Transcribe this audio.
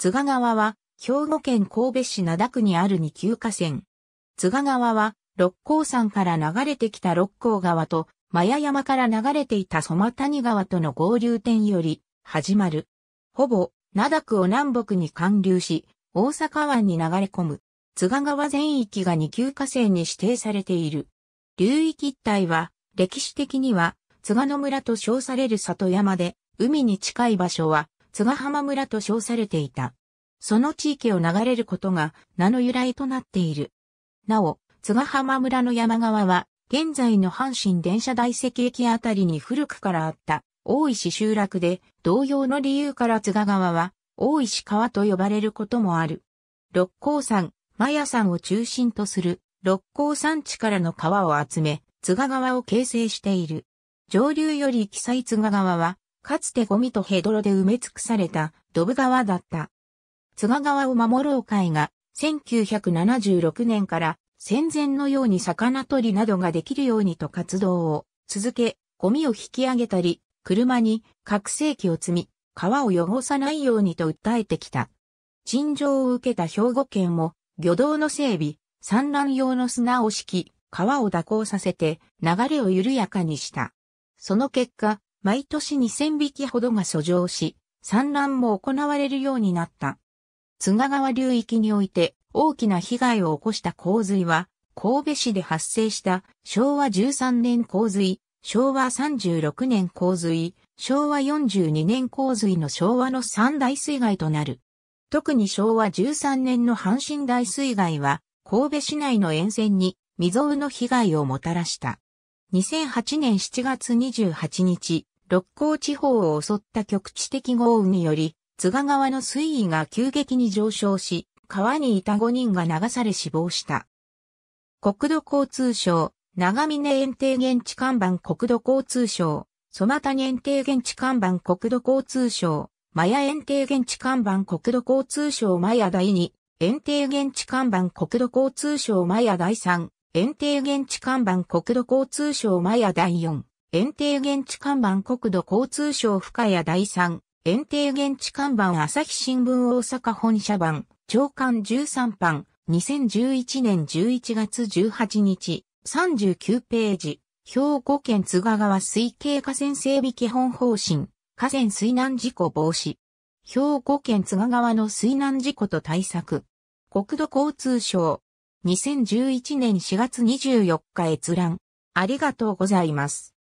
津賀川は、兵庫県神戸市灘区にある二級河川。津賀川は、六甲山から流れてきた六甲川と、真矢山から流れていたソ谷川との合流点より、始まる。ほぼ、灘区を南北に貫流し、大阪湾に流れ込む。津賀川全域が二級河川に指定されている。流域一帯は、歴史的には、津賀野村と称される里山で、海に近い場所は、津賀浜村と称されていた。その地域を流れることが名の由来となっている。なお、津賀浜村の山側は、現在の阪神電車大石駅あたりに古くからあった大石集落で、同様の理由から津賀川は大石川と呼ばれることもある。六甲山、マヤ山を中心とする六甲山地からの川を集め、津賀川を形成している。上流より北載津賀川はかつてゴミとヘドロで埋め尽くされたドブ川だった。津賀川を守ろう会が1976年から戦前のように魚取りなどができるようにと活動を続け、ゴミを引き上げたり、車に拡声器を積み、川を汚さないようにと訴えてきた。陳情を受けた兵庫県も、漁道の整備、産卵用の砂を敷き、川を蛇行させて流れを緩やかにした。その結果、毎年2000匹ほどが遡上し、産卵も行われるようになった。津賀川流域において大きな被害を起こした洪水は、神戸市で発生した昭和13年洪水、昭和36年洪水、昭和42年洪水の昭和の三大水害となる。特に昭和13年の阪神大水害は、神戸市内の沿線に未曾有の被害をもたらした。2008年7月28日、六甲地方を襲った局地的豪雨により、津賀川の水位が急激に上昇し、川にいた5人が流され死亡した。国土交通省、長峰園庭現地看板国土交通省、ソマ谷園庭現地看板国土交通省、マヤ園庭現地看板国土交通省マヤ第2、園庭現地看板国土交通省マヤ第3、園庭現地看板国土交通省マヤ第4。園庭現地看板国土交通省深谷第3。園庭現地看板朝日新聞大阪本社版。長官13版。2011年11月18日。39ページ。兵庫県津賀川水系河川整備基本方針。河川水難事故防止。兵庫県津賀川の水難事故と対策。国土交通省、2011年4月24日閲覧。ありがとうございます。